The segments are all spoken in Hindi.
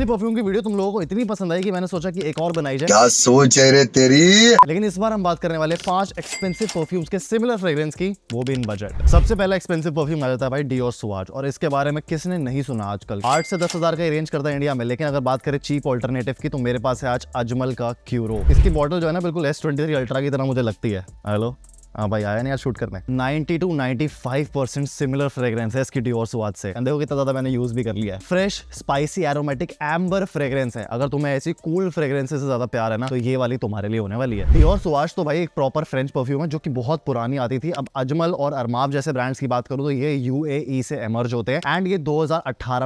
असली परफ्यूम की वीडियो तुम लोगों को इतनी पसंद आई कि मैंने सोचा कि एक और बनाई जाए क्या सोच रहे तेरी लेकिन इस बार हम बात करने वाले पांच एक्सपेंसिव परफ्यूम्स के सिमिलर फ्रेग्रेंस की वो भी इन बजट सबसे पहला एक्सपेंसिव परफ्यूम आ जाता है भाई डियोर सुवाज और इसके बारे में किसने नहीं सुना आजकल आठ से दस हजार का रेंज करता है इंडिया में लेकिन अगर बात करें चीप ऑल्टरनेटिव की तो मेरे पास है आज अजमल का क्यूरो इसकी बॉटल जो है ना बिल्कुल एस अल्ट्रा की तरह मुझे लगती है हेलो हाँ भाई आया नहीं यार शूट करने 90 टू 95 परसेंट सिमिलर फ्रेग्रेंस है इसकी डिओर स्वाद से देखो कितना ज़्यादा मैंने यूज़ भी कर लिया है fresh spicy aromatic amber fragrance है अगर तुम्हें ऐसी कूल फ्रेग्रेंस से ज़्यादा प्यार है ना तो ये वाली तुम्हारे लिए होने वाली है डिओर स्वाज तो भाई एक प्रॉपर फ्रेंच परफ्यूम है जो की बहुत पुरानी आती थी अब अजमल और अरमाव जैसे ब्रांड्स की बात करूँ तो ये यू e से एमर्ज होते हैं एंड ये दो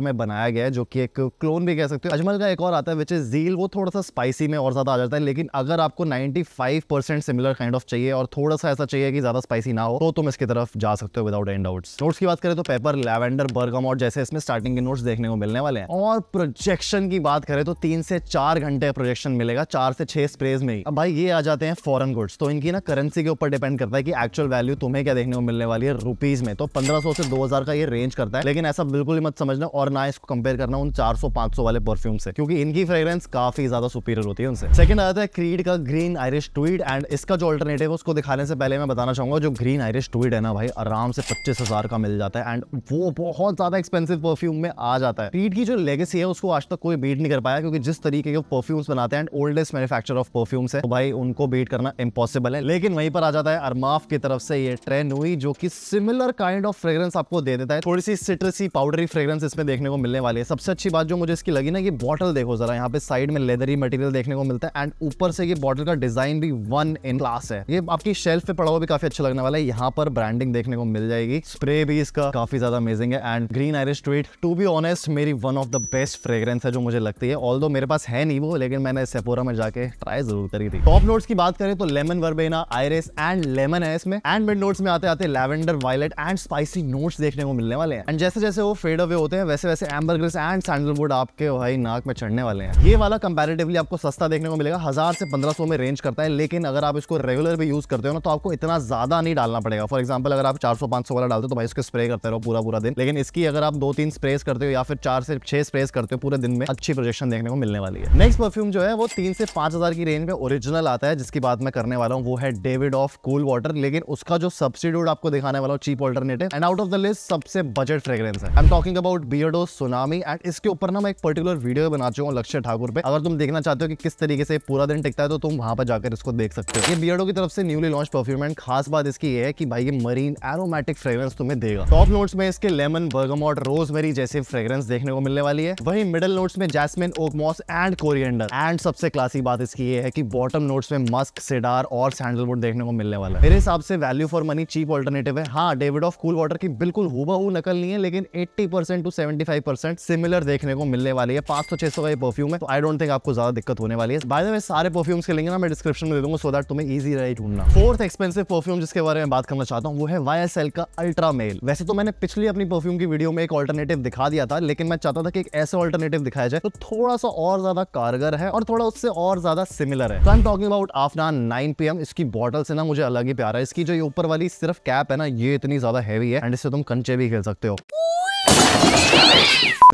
में बनाया गया है जो की एक क्लोन भी कह सकते हो अजमल का एक और आता है विच इज जील वो थोड़ा सा स्पाइसी में और ज़्यादा आ जाता है लेकिन अगर आपको नाइन्टी सिमिलर काइंड ऑफ चाहिए और थोड़ा सा ऐसा चाहिए कि ज़्यादा स्पाइसी ना हो तो तुम इसकी तरफ जा सकते हो विदाउट एंड डाउट्स नोट्स की बात करें तो पेपर लेवेंडर बर्गम और जैसे इसमें स्टार्टिंग के नोट्स देखने को मिलने वाले हैं और प्रोजेक्शन की बात करें तो तीन से चार घंटे प्रोजेक्शन मिलेगा चार से छह स्प्रेज में अब भाई ये आ जाते हैं फॉरन गुड्स तो इनकी ना करेंसी के ऊपर डिपेंड करता है कि एक्चुअल वैल्यू तुम्हें क्या देखने को मिलने वाली है रुपीज में तो पंद्रह से दो का ये रेंज करता है लेकिन ऐसा बिल्कुल ही मत समझना और ना इसको कंपेयर करना उन चार सौ वाले परफ्यूम से क्योंकि इनकी फ्रेग्रेंस काफी ज्यादा सुपीरियर होती है उनसे सेकंड आता है क्रीड का ग्रीन आयरिश ट्वीट एंड इसका जो अल्टरनेटिव उसको दिखाने से पहले मैं बताना चाहूँगा जो ग्रीन आयरिश ट्विड है ना भाई आराम से पच्चीस हज़ार का मिल जाता है एंड वो बहुत ज़्यादा एक्सपेंसिव परफ्यूम में आ जाता है ट्वीड की जो लेगेसी है उसको आज तक कोई बीट नहीं कर पाया क्योंकि जिस तरीके के परफ्यूम्स बनाते हैं and oldest manufacture of perfumes है तो भाई उनको बीट करना इम्पॉसिबल है लेकिन वहीं पर आ जाता है अरमाफ की तरफ से ये ट्रेन हुई जो की सिमिलर काइंड ऑफ फ्रेग्रेंस आपको दे देता है थोड़ी सी सिट्रसी पाउडरी फ्रेग्रेंस इसमें देखने को मिलने वाली है सबसे अच्छी बात जो मुझे इसकी लगी ना कि बॉटल देखो जरा यहाँ पे साइड में लेदरी मटेरियल देखने को मिलता है एंड ऊपर से ये बॉटल का डिजाइन भी वन इन क्लास है ये आपकी शेल्फ पे पड़ा वो भी काफी अच्छा लगने वाला है यहाँ पर ब्रांडिंग देखने को मिल जाएगी स्प्रे भी इसका काफी ज्यादा अमेजिंग है and Green Irish Tweed to be honest मेरी one of the best fragrance है जो मुझे लगती है ऑल मेरे पास है नहीं वो लेकिन मैंने सेपोरा में जाके ट्राई जरूर करी थी टॉप नोट्स की बात करें तो lemon verbena iris and lemon है इसमें एंड मिड नोट्स में आते आते lavender violet and spicy notes देखने को मिलने वाले हैं एंड जैसे जैसे वो फेड अवे होते हैं वैसे वैसे एम्बरग्रेस एंड सैंडलवुड आपके भाई नाक में चढ़ने वाले हैं ये वाला कंपेरेटिवली आपको सस्ता देखने को मिलेगा हजार से पंद्रह में रेंज करता है लेकिन अगर आप इसको रेगुलर भी यूज करते हो ना तो आपको इतना ज़्यादा नहीं डालना पड़ेगा फॉर एग्जाम्पल अगर आप चार सौ वाला डालते हो तो भाई उसके स्प्रे करते रहो पूरा पूरा दिन लेकिन इसकी अगर आप दो तीन स्प्रेस करते हो या फिर चार से छह स्प्रेस करते हो पूरे दिन में अच्छी प्रोजेक्शन देखने को मिलने वाली है नेक्स्ट परफ्यूम जो है वो तीन से पांच की रेंज में ओरिजिनल आता है जिसकी बात मैं करने वाला हूँ वो है डेविड ऑफ कूल वाटर लेकिन उसका जो सब्सिट्यूट आपको दिखाने वाला cheap alternative and out of the list सबसे बजट फ्रेग्रेंस है आई एम टॉकिंग अबाउट बियडो सुनामी एंड इसके ऊपर ना मैं एक पर्टिकुलर वीडियो बना चुका हूँ लक्ष्य ठाकुर पे अगर तुम देखना चाहते हो कि किस तरीके से पूरा दिन टिकता है तो तुम वहां पर जाकर इसको देख सकते हो ये बियडो की तरफ से न्यूली लॉन्च परफ्यूम एंड खास बात इसकी ये है कि भाई ये मरीन एरोमेटिक फ्रेग्रेंस तुम्हें देगा टॉप नोट्स में इसके लेमन बर्गमॉट रोजमेरी जैसे फ्रेग्रेंस देखने को मिलने वाली है वही मिडल नोट्स में jasmine oakmoss and coriander and सबसे क्लासिक बात इसकी ये है कि बॉटम नोट्स में मस्क सिडार और सैंडलवुड देखने को मिलने वाला है मेरे हिसाब से value for money cheap alternative है हाँ डेविड ऑफ कूल वाटर की बिल्कुल हुबहू नकल नहीं है लेकिन एट्टी टू सेवेंटी सिमिलर देखने को मिलने वाली है पांच सौ छह सौ का ये परफ्यूम है तो आई डोंट थिंक आपको ज्यादा दिक्कत होने वाली है बाय द वे सारे परफ्यूम्स के लिंक ना मैं डिस्क्रिप्शन में दे दूंगा सो दैट तुम्हें इजी रहे ढूंढना फोर्थ एक्सपेंसिव एक परफ्यूम जिसके बारे में बात करना चाहता हूँ वो है वाई का अल्ट्रा मेल वैसे तो मैंने पिछली अपनी परफ्यूम की वीडियो में एक ऑल्टरनेटिव दिखा दिया था लेकिन मैं चाहता था कि एक ऐसा ऑल्टरनेटिव दिखाया जाए तो थोड़ा सा और ज्यादा कारगर है और थोड़ा उससे और ज्यादा सिमिलर है I am talking about after nine P इसकी बॉटल से ना मुझे अलग ही प्यारा है इसकी जो ऊपर वाली सिर्फ कैप है ना ये इतनी ज्यादा हैवी है एंड इससे तुम कंचे भी खेल सकते हो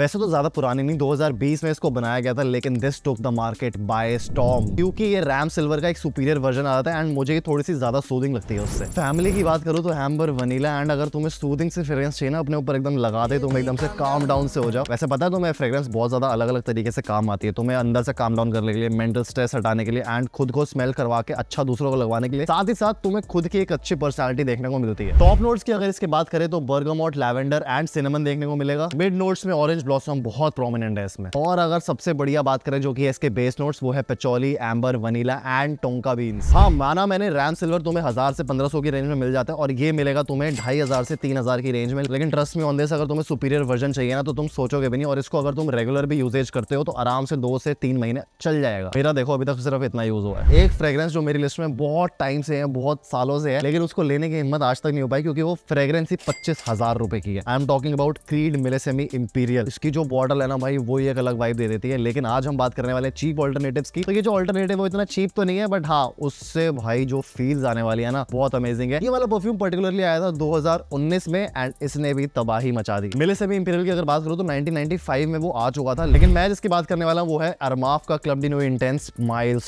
वैसे तो ज्यादा पुरानी नहीं 2020 में इसको बनाया गया था लेकिन this took the market by storm क्योंकि ये रैम सिल्वर का एक सुपीरियर वर्जन आ है एंड मुझे ये थोड़ी सी ज्यादा सूदिंग लगती है उससे फैमिली की बात करूँ तो हैम्बर वनीला एंड अगर तुम्हें सूदिंग से फ्रेग्रेंस चाहिए ना अपने ऊपर एकदम लगा दे तुम एकदम से काम डाउन से हो जाओ वैसे पता है तुम्हें फ्रेग्रेंस बहुत ज्यादा अलग अलग तरीके से काम आती है तुम्हें अंदर से काम डाउन करने के लिए मेंटल स्ट्रेस हटाने के लिए एंड खुद को स्मेल करवा के अच्छा दूसरों को लगवाने के लिए साथ ही साथ तुम्हें खुद की एक अच्छी पर्सनलिटी देखने को मिलती है टॉप नोट्स की अगर इसकी बात करें तो बर्गमोट लैवेंडर एंड सिनेमन देखने को मिलेगा जाएगा मिड नोट्स में ऑरेंज ब्लॉसम बहुत प्रोमिनेंट है इसमें और अगर सबसे बढ़िया बात करें जो कि इसके बेस नोट्स वो है patchouli amber vanilla and tonka beans हाँ माना मैंने रैम सिल्वर तुम्हें हजार से पंद्रह की रेंज में मिल जाता है और ये मिलेगा तुम्हें ढाई से तीन की रेंज में लेकिन ट्रस्ट में ऑन दिस अगर तुम्हें सुपीरियर वर्जन चाहिए ना तो तुम सोचोगे भी नहीं और इसको अगर तुम रेगुलर भी यूजेज करते हो तो आराम से दो से तीन महीने चल जाएगा मेरा देखो अभी तक सिर्फ इतना यूज हुआ है एक फ्रेग्रेंस जो मेरी लिस्ट में बहुत टाइम से है बहुत सालों से है लेकिन उसको लेने की हिम्मत आज तक नहीं हो पाई क्योंकि वो फ्रेग्रेंस ही पच्चीस हजार रुपए की है I am talking about Creed Millesime Imperial इसकी जो बॉटल है ना भाई वो एक अलग वाइब दे देती है लेकिन आज हम बात करने वाले चीप ऑल्टरनेटिव की तो ये जो ऑल्टरनेटिव वो इतना चीप तो नहीं है बट हाँ उससे भाई जो फील आने वाली है ना बहुत अमेजिंग है ये वाला परफ्यूम पर्टिकुलरली आया था दो में एंड इसने भी तबाही मचा दी मिले सेमी इंपीरियल की अगर बात करो तो नाइनटीन में वो आ चुका था लेकिन मैं जिसकी बात करने वाला वो है अरमाफ का क्लब डिनो इंटेंस माइल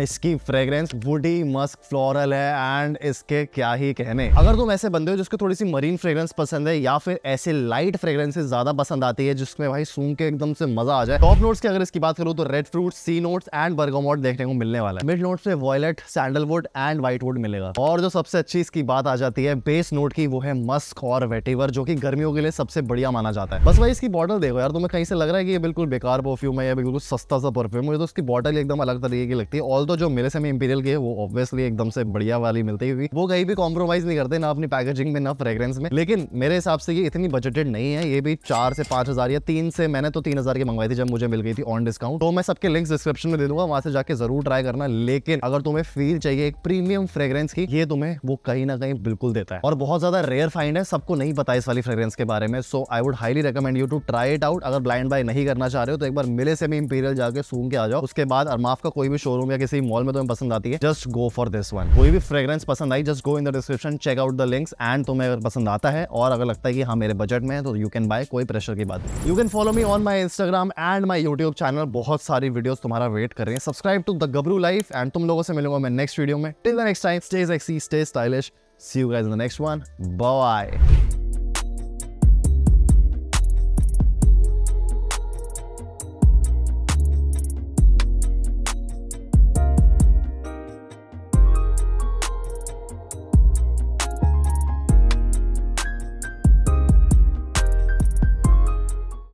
इसकी फ्रेग्रेंस वुडी मस्क फ्लोरल है एंड इसके क्या ही कहने अगर तुम ऐसे बंदे हो जिसको थोड़ी सी मरीन फ्रेग्रेंस पसंद है या फिर ऐसे लाइट लाइट फ्रेग्रेंसेज ज़्यादा पसंद आती है जिसमें भाई सूंघ के एकदम से मज़ा आ जाए टॉप नोट्स की अगर इसकी बात करूँ तो रेड फ्रूट सी नोट्स एंड बर्गोमोट देखने को मिलने वाला है मिड नोट्स में violet sandalwood and white wood मिलेगा और जो सबसे अच्छी इसकी बात आ जाती है बेस नोट की वो है मस्क और वेटिवर जो की गर्मियों के लिए सबसे बढ़िया माना जाता है बस भाई इसकी बॉटल देखो यार तुम्हें कहीं से लग रहा है कि ये बिल्कुल बेकार परफ्यूम है या बिल्कुल सस्ता सा परफ्यूम है तो उसकी बॉटल एकदम अलग तरीके की लगती है ऑल तो जो मेरे से इंपीरियल की है वो ऑब्वियसली एकदम से बढ़िया वाली मिलती है वो कहीं भी कॉम्प्रोमाइज नहीं करते ना अपनी पैकेजिंग में ना फ्रेग्रेंस में लेकिन मेरे हिसाब से ये इतनी बजटेड नहीं नहीं है ये भी चार से पांच हज़ार या तीन से मैंने तो तीन हज़ार की मंगवाई थी जब मुझे मिल गई थी ऑन डिस्काउंट तो मैं सबके लिंक्स डिस्क्रिप्शन में दे दूंगा वहां से जाके ज़रूर ट्राई करना लेकिन अगर तुम्हें फील चाहिए एक प्रीमियम फ्रेग्रेंस की ये तुम्हें वो कहीं ना कहीं बिल्कुल देता है और बहुत ज़्यादा रेयर फाइंड है सबको नहीं पता इस वाली फ्रेग्रेंस के बारे में so I would highly recommend you to try it out अगर ब्लाइंड बाय नहीं करना चाह रहे हो तो एक बार मिले से भी इंपीरियल जाकर सूंघ के आ जाओ उसके बाद अरमाफ का कोई भी शोरूम या किसी मॉल में तुम्हें पसंद आती है just go for this one कोई भी फ्रेग्रेंस पसंद आई just go in the description check out the links and तुम्हें अगर पसंद आता है और अगर लगता है कि हाँ मेरे बजट में है तो सो यू कैन बाय कोई प्रेशर की बात you can follow me on my Instagram and my YouTube channel बहुत सारी वीडियोज तुम्हारा वेट कर रहे हैं subscribe to the Gabru life and तुम लोगों से मिलूंगा मैं नेक्स्ट वीडियो में till the next time stay sexy stay stylish see you guys in the next one bye